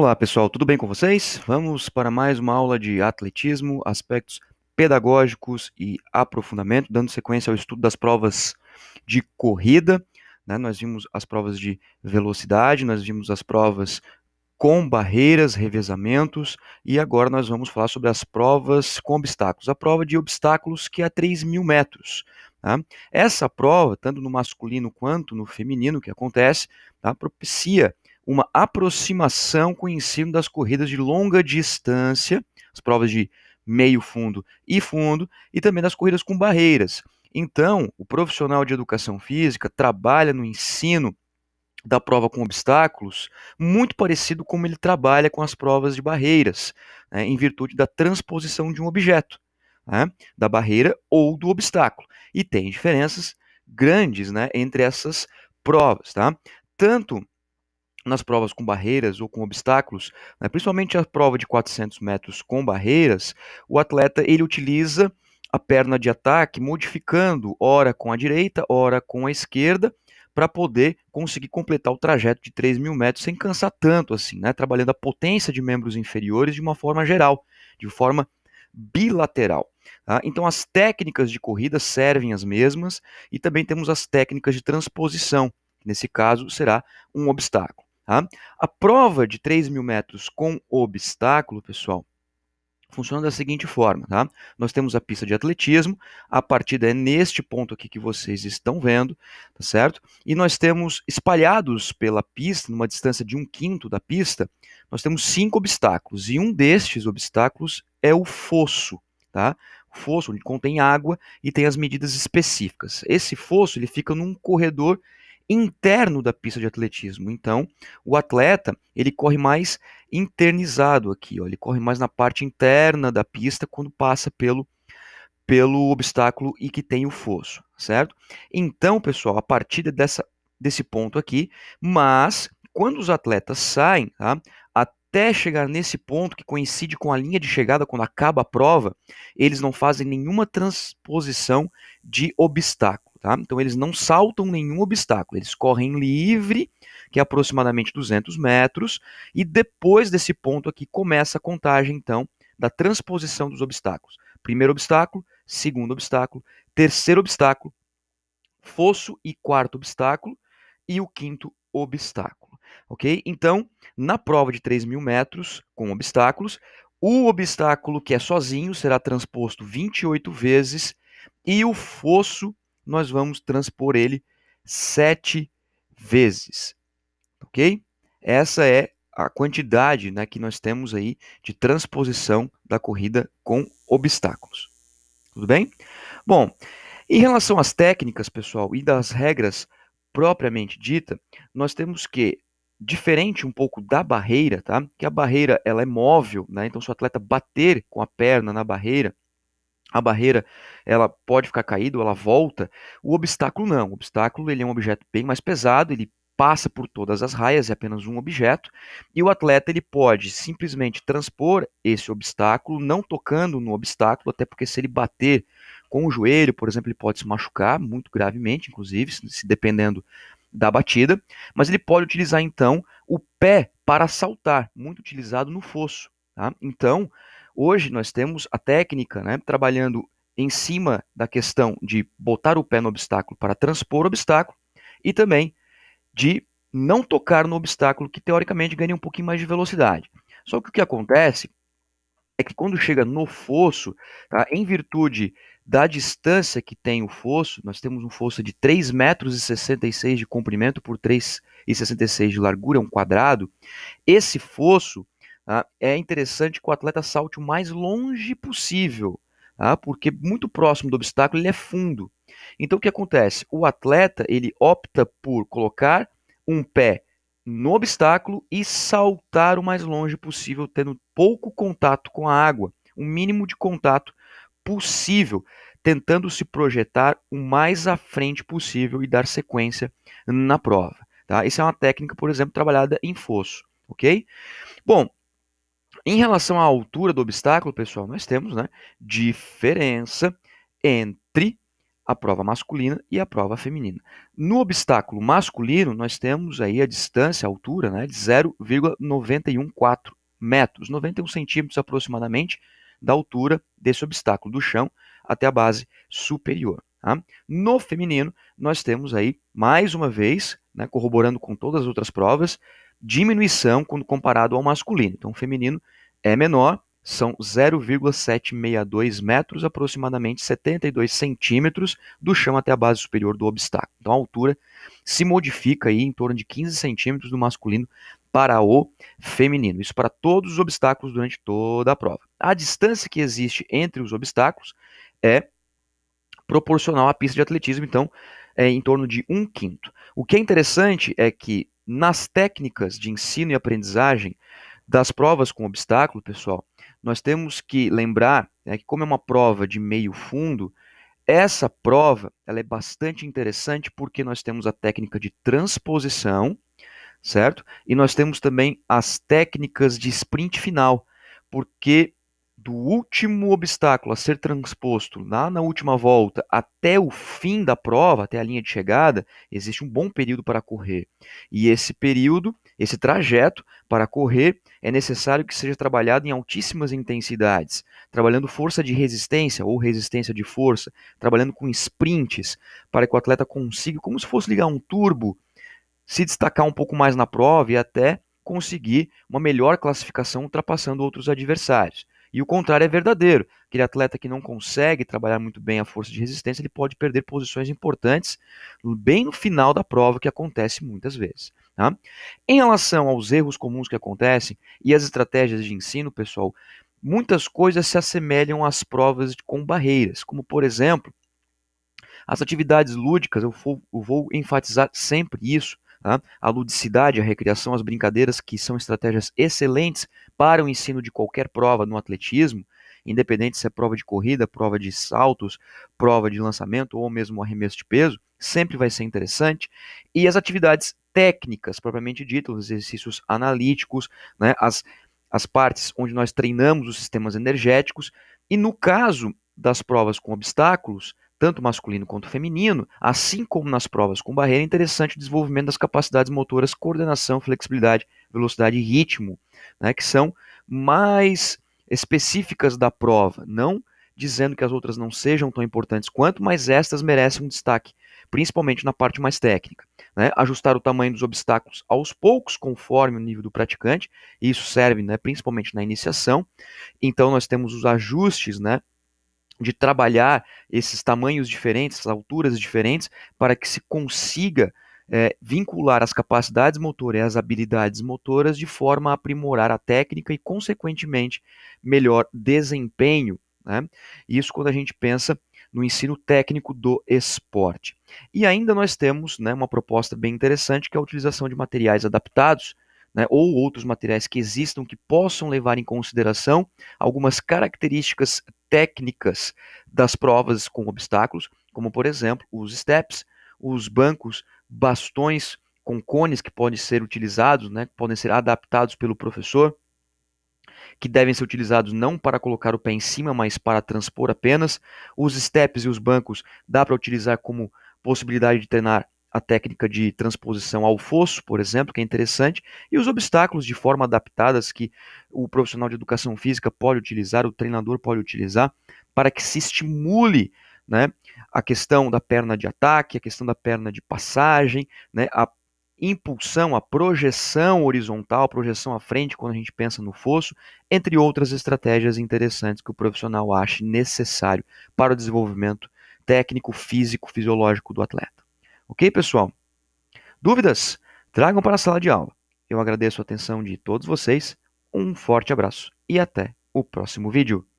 Olá pessoal, tudo bem com vocês? Vamos para mais uma aula de atletismo, aspectos pedagógicos e aprofundamento, dando sequência ao estudo das provas de corrida. Né? Nós vimos as provas de velocidade, nós vimos as provas com barreiras, revezamentos, e agora nós vamos falar sobre as provas com obstáculos. A prova de obstáculos que é a 3 mil metros. Tá? Essa prova, tanto no masculino quanto no feminino que acontece, tá? propicia uma aproximação com o ensino das corridas de longa distância, as provas de meio fundo e fundo, e também das corridas com barreiras. Então, o profissional de educação física trabalha no ensino da prova com obstáculos, muito parecido como ele trabalha com as provas de barreiras, né, em virtude da transposição de um objeto, né, da barreira ou do obstáculo. E tem diferenças grandes né, entre essas provas. Tá? Tanto nas provas com barreiras ou com obstáculos, né, principalmente a prova de 400 metros com barreiras, o atleta ele utiliza a perna de ataque modificando ora com a direita, ora com a esquerda, para poder conseguir completar o trajeto de 3 mil metros sem cansar tanto assim, né, trabalhando a potência de membros inferiores de uma forma geral, de forma bilateral. Tá? Então, as técnicas de corrida servem as mesmas e também temos as técnicas de transposição, que nesse caso será um obstáculo. Tá? A prova de 3 mil metros com obstáculo, pessoal, funciona da seguinte forma, tá? Nós temos a pista de atletismo, a partida é neste ponto aqui que vocês estão vendo, tá certo? E nós temos espalhados pela pista, numa distância de um quinto da pista, nós temos cinco obstáculos, e um destes obstáculos é o fosso, tá? O fosso onde contém água e tem as medidas específicas. Esse fosso ele fica num corredor interno da pista de atletismo. Então, o atleta, ele corre mais internizado aqui, ó, ele corre mais na parte interna da pista quando passa pelo pelo obstáculo e que tem o fosso, certo? Então, pessoal, a partir dessa, desse ponto aqui, mas quando os atletas saem, tá? até chegar nesse ponto que coincide com a linha de chegada quando acaba a prova, eles não fazem nenhuma transposição de obstáculo. Tá? Então eles não saltam nenhum obstáculo, eles correm livre, que é aproximadamente 200 metros, e depois desse ponto aqui começa a contagem então da transposição dos obstáculos. Primeiro obstáculo, segundo obstáculo, terceiro obstáculo, fosso e quarto obstáculo e o quinto obstáculo, ok? Então, na prova de 3 mil metros com obstáculos, o obstáculo que é sozinho será transposto 28 vezes e o fosso nós vamos transpor ele sete vezes, ok? Essa é a quantidade né, que nós temos aí de transposição da corrida com obstáculos. Tudo bem? Bom, em relação às técnicas, pessoal, e das regras propriamente dita, nós temos que diferente um pouco da barreira, tá? Que a barreira ela é móvel, né? Então se o atleta bater com a perna na barreira, a barreira ela pode ficar caída, ela volta. O obstáculo não. O obstáculo ele é um objeto bem mais pesado, ele passa por todas as raias, é apenas um objeto, e o atleta ele pode simplesmente transpor esse obstáculo, não tocando no obstáculo, até porque se ele bater com o joelho, por exemplo, ele pode se machucar muito gravemente, inclusive, se dependendo da batida, mas ele pode utilizar então o pé para saltar, muito utilizado no fosso. Tá? Então, Hoje nós temos a técnica né, trabalhando em cima da questão de botar o pé no obstáculo para transpor o obstáculo e também de não tocar no obstáculo que teoricamente ganha um pouquinho mais de velocidade. Só que o que acontece é que quando chega no fosso, tá, em virtude da distância que tem o fosso, nós temos um fosso de 3,66 metros de comprimento por 3,66 de largura, um quadrado. Esse fosso Tá? é interessante que o atleta salte o mais longe possível, tá? porque muito próximo do obstáculo ele é fundo. Então o que acontece? O atleta ele opta por colocar um pé no obstáculo e saltar o mais longe possível, tendo pouco contato com a água, o um mínimo de contato possível, tentando se projetar o mais à frente possível e dar sequência na prova. Tá? Isso é uma técnica, por exemplo, trabalhada em fosso, ok? Bom, em relação à altura do obstáculo, pessoal, nós temos né, diferença entre a prova masculina e a prova feminina. No obstáculo masculino, nós temos aí a distância, a altura né, de 0,914 metros, 91 centímetros aproximadamente da altura desse obstáculo do chão até a base superior. Tá? No feminino, nós temos aí, mais uma vez, né, corroborando com todas as outras provas, diminuição quando comparado ao masculino. Então, o feminino é menor, são 0,762 metros, aproximadamente 72 centímetros do chão até a base superior do obstáculo. Então, a altura se modifica aí em torno de 15 centímetros do masculino para o feminino. Isso para todos os obstáculos durante toda a prova. A distância que existe entre os obstáculos é proporcional à pista de atletismo, então é em torno de um quinto. O que é interessante é que nas técnicas de ensino e aprendizagem das provas com obstáculo, pessoal, nós temos que lembrar né, que como é uma prova de meio fundo, essa prova ela é bastante interessante porque nós temos a técnica de transposição, certo? E nós temos também as técnicas de sprint final, porque do último obstáculo a ser transposto lá na última volta até o fim da prova, até a linha de chegada, existe um bom período para correr. E esse período, esse trajeto para correr, é necessário que seja trabalhado em altíssimas intensidades, trabalhando força de resistência ou resistência de força, trabalhando com sprints, para que o atleta consiga, como se fosse ligar um turbo, se destacar um pouco mais na prova e até conseguir uma melhor classificação ultrapassando outros adversários. E o contrário é verdadeiro. Aquele atleta que não consegue trabalhar muito bem a força de resistência, ele pode perder posições importantes bem no final da prova, que acontece muitas vezes. Tá? Em relação aos erros comuns que acontecem e as estratégias de ensino, pessoal, muitas coisas se assemelham às provas com barreiras, como por exemplo, as atividades lúdicas, eu vou, eu vou enfatizar sempre isso, Tá? A ludicidade, a recreação, as brincadeiras, que são estratégias excelentes para o ensino de qualquer prova no atletismo, independente se é prova de corrida, prova de saltos, prova de lançamento ou mesmo arremesso de peso, sempre vai ser interessante. E as atividades técnicas, propriamente ditas, os exercícios analíticos, né, as, as partes onde nós treinamos os sistemas energéticos. E no caso das provas com obstáculos, tanto masculino quanto feminino, assim como nas provas com barreira, é interessante o desenvolvimento das capacidades motoras, coordenação, flexibilidade, velocidade e ritmo, né, que são mais específicas da prova, não dizendo que as outras não sejam tão importantes quanto, mas estas merecem um destaque, principalmente na parte mais técnica. Né? Ajustar o tamanho dos obstáculos aos poucos, conforme o nível do praticante, e isso serve né, principalmente na iniciação. Então, nós temos os ajustes né, de trabalhar esses tamanhos diferentes, essas alturas diferentes, para que se consiga é, vincular as capacidades motoras e as habilidades motoras de forma a aprimorar a técnica e, consequentemente, melhor desempenho. Né? Isso quando a gente pensa no ensino técnico do esporte. E ainda nós temos né, uma proposta bem interessante que é a utilização de materiais adaptados né, ou outros materiais que existam que possam levar em consideração algumas características técnicas das provas com obstáculos, como por exemplo os steps, os bancos, bastões com cones que podem ser utilizados, né, que podem ser adaptados pelo professor, que devem ser utilizados não para colocar o pé em cima, mas para transpor apenas. Os steps e os bancos dá para utilizar como possibilidade de treinar a técnica de transposição ao fosso, por exemplo, que é interessante, e os obstáculos de forma adaptadas que o profissional de educação física pode utilizar, o treinador pode utilizar, para que se estimule né, a questão da perna de ataque, a questão da perna de passagem, né, a impulsão, a projeção horizontal, projeção à frente quando a gente pensa no fosso, entre outras estratégias interessantes que o profissional ache necessário para o desenvolvimento técnico, físico, fisiológico do atleta. Ok, pessoal? Dúvidas? Tragam para a sala de aula. Eu agradeço a atenção de todos vocês, um forte abraço e até o próximo vídeo.